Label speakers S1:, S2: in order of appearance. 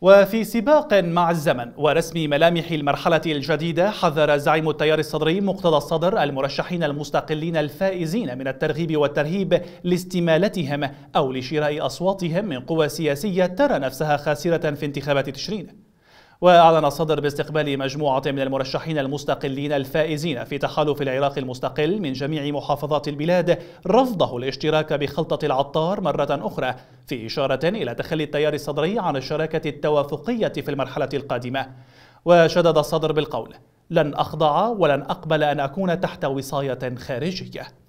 S1: وفي سباق مع الزمن ورسم ملامح المرحلة الجديدة حذر زعيم التيار الصدري مقتضى الصدر المرشحين المستقلين الفائزين من الترغيب والترهيب لاستمالتهم أو لشراء أصواتهم من قوى سياسية ترى نفسها خاسرة في انتخابات تشرين وأعلن الصدر باستقبال مجموعة من المرشحين المستقلين الفائزين في تحالف العراق المستقل من جميع محافظات البلاد رفضه الاشتراك بخلطة العطار مرة أخرى في إشارة إلى تخلي التيار الصدري عن الشراكة التوافقية في المرحلة القادمة وشدد الصدر بالقول لن أخضع ولن أقبل أن أكون تحت وصاية خارجية